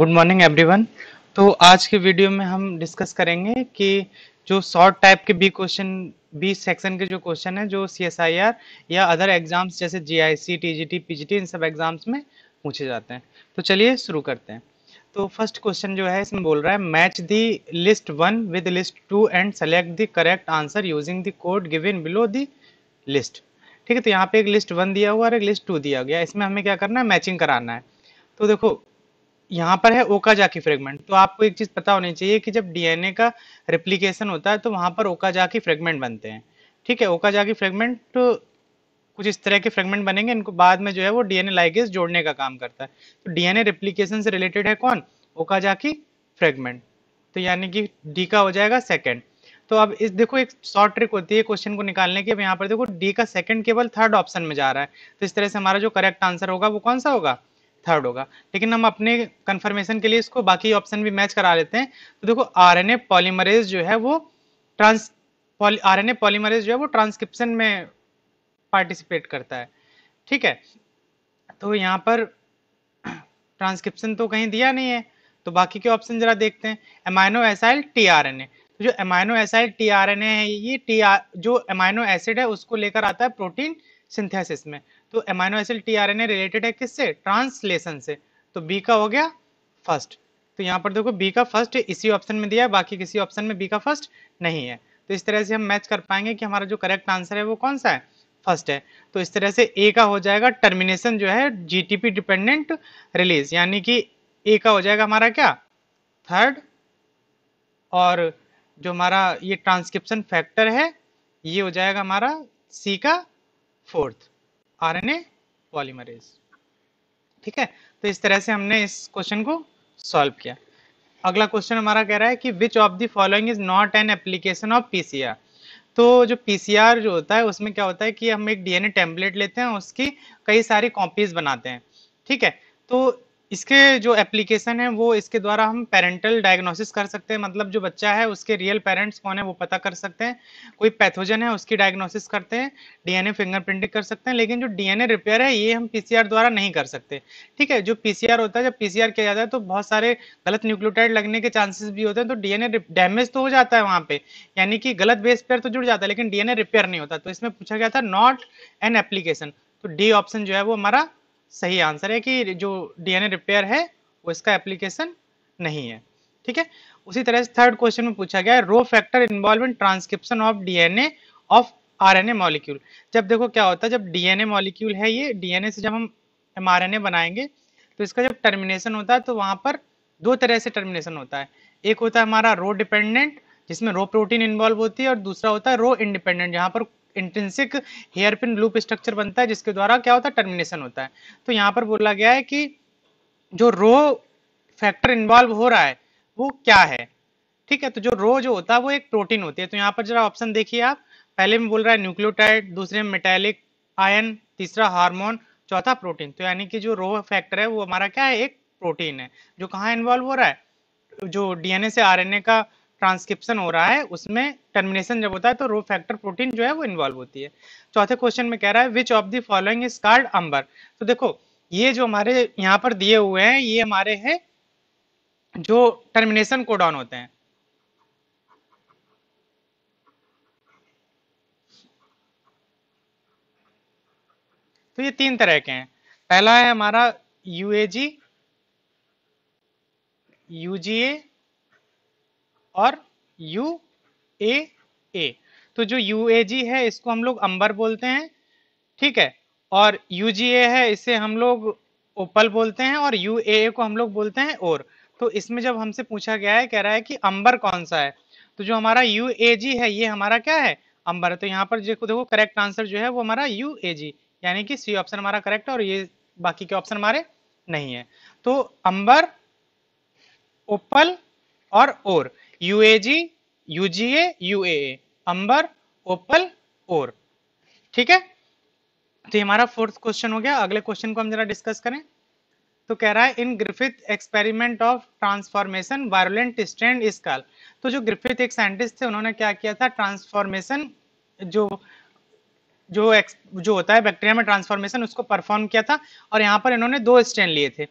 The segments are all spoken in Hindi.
गुड मॉर्निंग एवरीवन तो आज के वीडियो में हम डिस्कस करेंगे कि जो शॉर्ट टाइप के बी क्वेश्चन बी सेक्शन के जो क्वेश्चन है जो सी एस आई आर या अदर एग्जाम्स जैसे G I C T G T P G T इन सब एग्जाम्स में पूछे जाते हैं तो चलिए शुरू करते हैं तो फर्स्ट क्वेश्चन जो है इसमें बोल रहा है match the list one with list two and select the correct answer using the code given below the list ठीक है तो यहाँ पे एक लिस्ट वन दिया हुआ और एक लिस्ट टू दिया गया इसमें हमें क्या करना है मैचिंग कराना है तो देखो यहाँ पर है ओकाजा की फ्रेगमेंट तो आपको एक चीज पता होनी चाहिए कि जब डीएनए का रिप्लीकेशन होता है तो वहां पर जा की फ्रेगमेंट बनते हैं ठीक है जा की फ्रेगमेंट तो कुछ इस तरह के फ्रेगमेंट बनेंगे इनको बाद में जो है वो डीएनए लाइगेज जोड़ने का काम करता है तो डीएनए रिप्लीकेशन से रिलेटेड है कौन जा की फ्रेगमेंट तो यानी कि डी का हो जाएगा सेकेंड तो अब इस देखो एक शॉर्ट ट्रिक होती है क्वेश्चन को निकालने की अब यहाँ पर देखो डी का सेकंड केवल थर्ड ऑप्शन में जा रहा है तो इस तरह से हमारा जो करेक्ट आंसर होगा वो कौन सा होगा थर्ड होगा लेकिन हम अपने कंफर्मेशन के लिए इसको बाकी ऑप्शन भी मैच करा लेते हैं तो देखो आरएनए पॉलीमरेज जो है वो ट्रांस आर एन पॉलीमरेज जो है वो ट्रांसक्रिप्शन में पार्टिसिपेट करता है ठीक है तो यहाँ पर ट्रांसक्रिप्शन तो कहीं दिया नहीं है तो बाकी के ऑप्शन जरा देखते हैं amino acyl T R N A तो जो amino acyl T R N A है ये टी आर जो एमाइनो एसिड है उसको लेकर आता है प्रोटीन सिंथेसिस में तो एमाइनो एसिड ए रिलेटेड है किससे ट्रांसलेशन से तो बी का हो गया फर्स्ट तो यहाँ पर देखो बी का फर्स्ट इसी ऑप्शन में दिया है बाकी किसी ऑप्शन में बी का फर्स्ट नहीं है तो इस तरह से हम मैच कर पाएंगे कि हमारा जो करेक्ट आंसर है वो कौन सा है फर्स्ट है तो इस तरह से ए का हो जाएगा टर्मिनेशन जो है जीटीपी डिपेंडेंट रिलीज यानी कि ए का हो जाएगा हमारा क्या थर्ड और जो हमारा ये ट्रांसक्रिप्शन फैक्टर है ये हो जाएगा हमारा सी का फोर्थ आरएनए पॉलीमरेज ठीक है तो इस तरह से हमने इस क्वेश्चन को सॉल्व किया अगला क्वेश्चन हमारा कह रहा है कि which of the following is not an application of PCR तो जो पीसीआर जो होता है उसमें क्या होता है कि हम एक डीएनए टेम्पलेट लेते हैं उसकी कई सारी कॉपीज बनाते हैं ठीक है तो इसके जो एप्लीकेशन है वो इसके द्वारा हम पेरेंटल डायग्नोसिस कर सकते हैं मतलब जो बच्चा है उसके रियल पेरेंट्स कौन है वो पता कर सकते हैं कोई पैथोजन है उसकी डायग्नोसिस करते हैं डीएनए फिंगरप्रिंटिंग कर सकते हैं लेकिन जो डीएनए रिपेयर है ये हम पीसीआर द्वारा नहीं कर सकते ठीक है जो पीसीआर होता है जब पीसीआर किया जाता है तो बहुत सारे गलत न्यूक्लियोटाइड लगने के चांसेस भी होते हैं तो डीएनए डैमेज तो हो जाता है वहाँ पे यानी कि गलत बेस पेयर तो जुड़ जाता है लेकिन डीएनए रिपेयर नहीं होता तो इसमें पूछा गया था नॉट एन एप्लीकेशन तो डी ऑप्शन जो है वो हमारा सही आंसर है कि जो डीएनए रिपेयर है वो इसका एप्लीकेशन नहीं है ठीक है उसी तरह से थर्ड क्वेश्चन में पूछा गया है rho factor involved in transcription of DNA of RNA molecule जब देखो क्या होता है जब डीएनए मॉलिक्यूल है ये डीएनए से जब हम एमआरएनए बनाएंगे तो इसका जब टर्मिनेशन होता है तो वहाँ पर दो तरह से टर्मिनेशन होता है एक होता है हमारा रो डिपेंडेंट जिसमें रो प्रोटीन इन्वॉल्व होती है और दूसरा होता है रो इंडिपेंडेंट जहाँ पर intrinsic hairpin loop structure बनता है जिसके द्वारा क्या होता है टर्मिनेशन होता है तो यहाँ पर बोला गया है कि जो रो फैक्टर इन्वॉल्व हो रहा है वो क्या है ठीक है तो जो रो जो होता है वो एक प्रोटीन होती है तो यहाँ पर जरा ऑप्शन देखिए आप पहले में बोल रहा है न्यूक्लियोटाइड दूसरे में मेटेलिक आयन तीसरा हार्मोन चौथा प्रोटीन तो यानी कि जो रो फैक्टर है वो हमारा क्या है एक प्रोटीन है जो कहाँ इन्वॉल्व हो रहा है जो डीएनए से आरएनए का ट्रांसक्रिप्शन हो रहा है उसमें टर्मिनेशन जब होता है तो रो फैक्टर प्रोटीन जो है वो इन्वॉल्व होती है चौथे क्वेश्चन में कह रहा है which of the following is called amber तो देखो ये जो हमारे यहाँ पर दिए हुए हैं ये हमारे हैं जो टर्मिनेशन कोडॉन होते हैं तो ये तीन तरह के हैं पहला है हमारा यूएजी यूजीए और यू ए ए तो जो यू ए जी है इसको हम लोग अंबर बोलते हैं ठीक है और यू जी ए है इसे हम लोग ओपल बोलते हैं और यू ए ए को हम लोग बोलते हैं और तो इसमें जब हमसे पूछा गया है कह रहा है कि अंबर कौन सा है तो जो हमारा यू ए जी है ये हमारा क्या है अंबर है तो यहाँ पर देखो देखो करेक्ट आंसर जो है वो हमारा यू ए जी यानी कि सी ऑप्शन हमारा करेक्ट है और ये बाकी के ऑप्शन हमारे नहीं है तो अंबर ओपल और और यूएजी यूजीए यूएए अंबर ओपल और ठीक है तो हमारा फोर्थ क्वेश्चन हो गया अगले क्वेश्चन को हम जरा डिस्कस करें तो कह रहा है in Griffith experiment of transformation violent strand skull तो जो ग्रिफिथ एक साइंटिस्ट थे उन्होंने क्या किया था ट्रांसफॉर्मेशन जो जो एक्स जो होता है बैक्टीरिया में ट्रांसफॉर्मेशन उसको परफॉर्म किया था और यहाँ पर इन्होंने दो स्ट्रेन लिए थे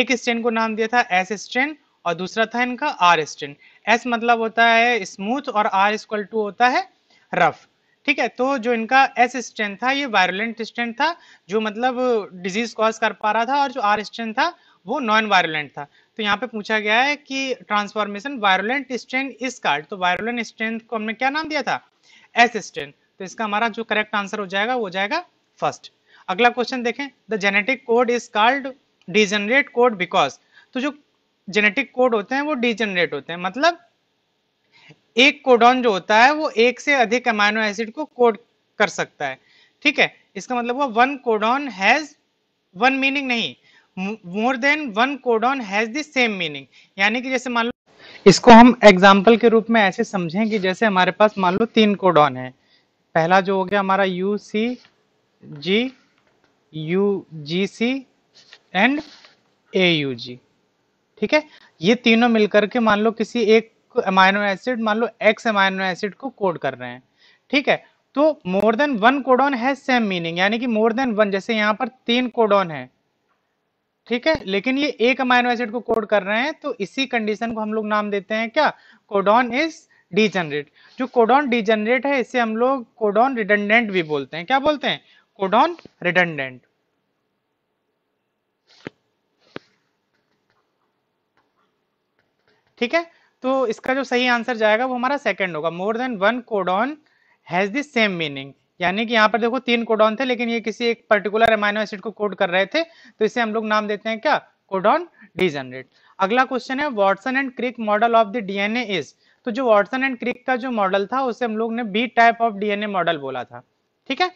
एक स्ट्रेन को नाम दिया था एस स्ट्रेन और दूसरा था इनका आर स्ट्रेन एस मतलब होता है स्मूथ और आर इक्वल टू होता है रफ ठीक है तो जो इनका एस स्ट्रेंथ था ये वायरुलेंट स्ट्रेंथ था जो मतलब डिजीज कॉज कर पा रहा था और जो आर स्ट्रेंथ था वो नॉन वायरुलेंट था तो यहाँ पे पूछा गया है कि transformation virulent strength is called तो वायरुलेंट स्ट्रेंथ को हमने क्या नाम दिया था एस स्ट्रेंथ तो इसका हमारा जो करेक्ट आंसर हो जाएगा वो जाएगा फर्स्ट अगला क्वेश्चन देखें the genetic code is called degenerate code because तो जो जेनेटिक कोड होते हैं वो डीजनरेट होते हैं मतलब एक कोडॉन जो होता है वो एक से अधिक अमाइनो एसिड को कोड कर सकता है ठीक है इसका मतलब वो one codon has one meaning नहीं more than one codon has the same meaning यानी कि जैसे मान लो इसको हम एग्जाम्पल के रूप में ऐसे समझें कि जैसे हमारे पास मान लो तीन कोडॉन है पहला जो हो गया हमारा U C G U G C and A U G ठीक है ये तीनों मिलकर के मान लो किसी एक अमाइनो एसिड मान लो एक्स अमाइनो एसिड को कोड कर रहे हैं ठीक है तो मोर देन वन कोडोन है सेम मीनिंग यानी कि मोर देन वन जैसे यहाँ पर तीन कोडॉन है ठीक है लेकिन ये एक अमाइनो एसिड को कोड कर रहे हैं तो इसी कंडीशन को हम लोग नाम देते हैं क्या कोडोन इज डीजनरेट जो कोडॉन डीजनरेट है इसे हम लोग कोडॉन रिडेंडेंट भी बोलते हैं क्या बोलते हैं कोडॉन रिडेंडेंट ठीक है तो इसका जो सही आंसर जाएगा वो हमारा सेकंड होगा more than one codon has the same meaning यानी कि यहाँ पर देखो तीन कोडॉन थे लेकिन ये किसी एक पर्टिकुलर एमाइनो एसिड को कोड कर रहे थे तो इसे हम लोग नाम देते हैं क्या कोडॉन डिजनरेट अगला क्वेश्चन है Watson and Crick model of the DNA is तो जो वॉटसन एंड क्रिक का जो मॉडल था उसे हम लोग ने B type of DNA model बोला था ठीक है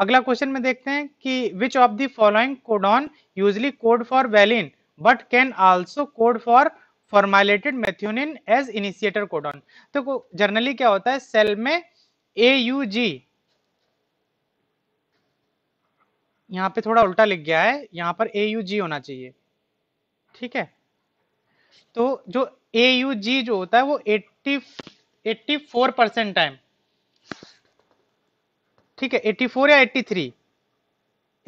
अगला क्वेश्चन में देखते हैं कि which of the following codon usually code for valine but can also code for formylated methionine as initiator codon तो जर्नली क्या होता है सेल में ए यू जी यहां पे थोड़ा उल्टा लिख गया है यहां पर ए यू जी होना चाहिए ठीक है तो जो ए यू जी जो होता है वो 80 84 परसेंट टाइम ठीक है 84 या 83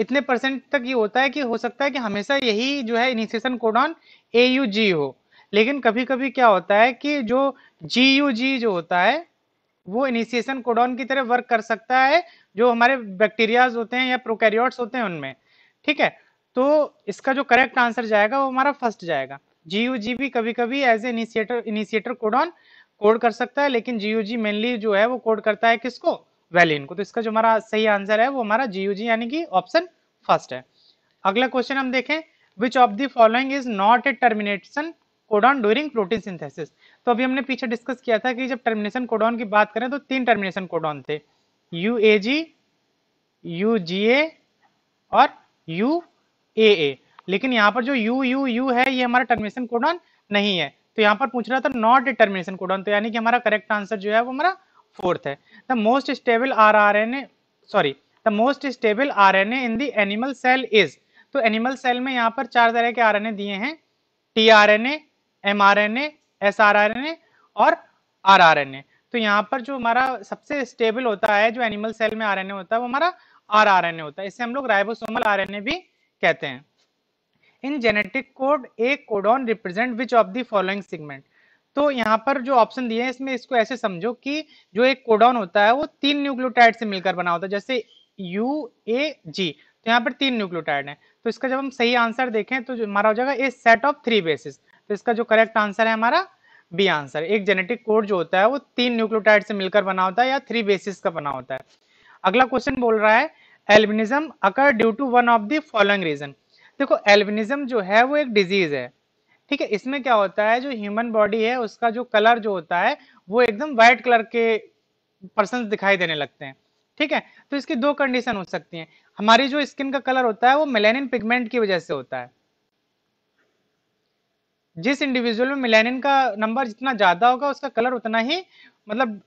इतने परसेंट तक ये होता है कि हो सकता है कि हमेशा यही जो है initiation codon A U G हो लेकिन कभी कभी क्या होता है कि जो जी जो होता है वो इनिशिएशन कोडॉन की तरह वर्क कर सकता है जो हमारे बैक्टीरियाज होते हैं या प्रोकैरियोट्स होते हैं उनमें ठीक है तो इसका जो करेक्ट आंसर जाएगा वो हमारा फर्स्ट जाएगा जी भी कभी कभी as a initiator initiator codon code कर सकता है लेकिन जी जी मेनली जो है वो कोड करता है किसको वैलिन को तो इसका जो हमारा सही आंसर है वो हमारा जी यानी कि ऑप्शन फर्स्ट है अगला क्वेश्चन हम देखें which of the following is not a termination codon during protein synthesis तो अभी हमने पीछे डिस्कस किया था कि जब टर्मिनेशन कोडॉन की बात करें तो तीन टर्मिनेशन कोडॉन थे U A G U G A और यू ए ए लेकिन यहाँ पर जो यू यू यू है ये हमारा टर्मिनेशन कोडॉन नहीं है तो यहाँ पर पूछ रहा था नॉट ए टर्मिनेशन कोडॉन तो यानी कि हमारा करेक्ट आंसर जो है वो हमारा फोर्थ है the most stable R R N A sorry the most stable R N A in the animal cell is तो एनिमल सेल में यहाँ पर चार तरह के आर एन ए दिए हैं T R N A M R N S R R N A और आर आर एन ए तो यहाँ पर जो हमारा सबसे स्टेबल होता है जो एनिमल सेल में आर एन ए होता है वो हमारा आर आर एन ए होता है इसे हम लोग राइबोसोमल आर एन ए भी कहते हैं in genetic code a codon represent which of the following segment तो यहाँ पर जो ऑप्शन दिए हैं इसमें इसको ऐसे समझो कि जो एक कोडॉन होता है वो तीन न्यूक्लियोटाइड से मिलकर बना होता है जैसे यू ए जी तो यहाँ पर तीन न्यूक्लियोटाइड है तो इसका जब हम सही आंसर देखें तो हमारा हो जाएगा a set of three basis तो इसका जो करेक्ट आंसर है हमारा बी आंसर एक जेनेटिक कोड जो होता है वो तीन न्यूक्लियोटाइड से मिलकर बना होता है या थ्री बेसिस का बना होता है अगला क्वेश्चन बोल रहा है albinism occur due to one of the following reason देखो एल्बिनिज्म जो है वो एक डिजीज है ठीक है इसमें क्या होता है जो ह्यूमन बॉडी है उसका जो कलर जो होता है वो एकदम व्हाइट कलर के पर्सन दिखाई देने लगते हैं ठीक है तो इसकी दो कंडीशन हो सकती हैं हमारी जो स्किन का कलर होता है वो मेलेनिन पिगमेंट की वजह से होता है जिस इंडिविजुअल में मिलानिन का नंबर जितना ज्यादा होगा उसका कलर उतना ही मतलब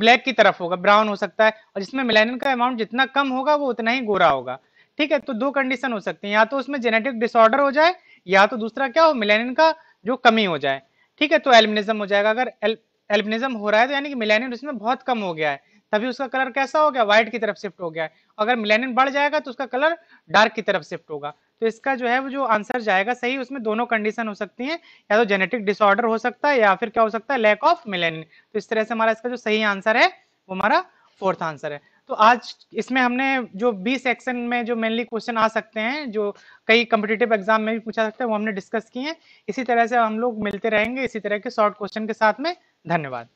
ब्लैक की तरफ होगा ब्राउन हो सकता है और जिसमें मिलानिन का अमाउंट जितना कम होगा वो उतना ही गोरा होगा ठीक है तो दो कंडीशन हो सकती है या तो उसमें जेनेटिक डिसऑर्डर हो जाए या तो दूसरा क्या हो मिलानिन का जो कमी हो जाए ठीक है तो एल्बिनिज्म हो जाएगा अगर एल्बिनिज्म हो रहा है तो यानी कि मिलेनिन उसमें बहुत कम हो गया है तभी उसका कलर कैसा हो गया व्हाइट की तरफ शिफ्ट हो गया है अगर मिलेनिन बढ़ जाएगा तो उसका कलर डार्क की तरफ शिफ्ट होगा तो इसका जो है वो जो आंसर जाएगा सही उसमें दोनों कंडीशन हो सकती हैं या तो जेनेटिक डिसऑर्डर हो सकता है या फिर क्या हो सकता है लैक ऑफ मिलेन तो इस तरह से हमारा इसका जो सही आंसर है वो हमारा फोर्थ आंसर है तो आज इसमें हमने जो बी सेक्शन में जो मेनली क्वेश्चन आ सकते हैं जो कई कम्पिटेटिव एग्जाम में भी पूछा सकते हैं वो हमने डिस्कस किए हैं इसी तरह से हम लोग मिलते रहेंगे इसी तरह के शॉर्ट क्वेश्चन के साथ में धन्यवाद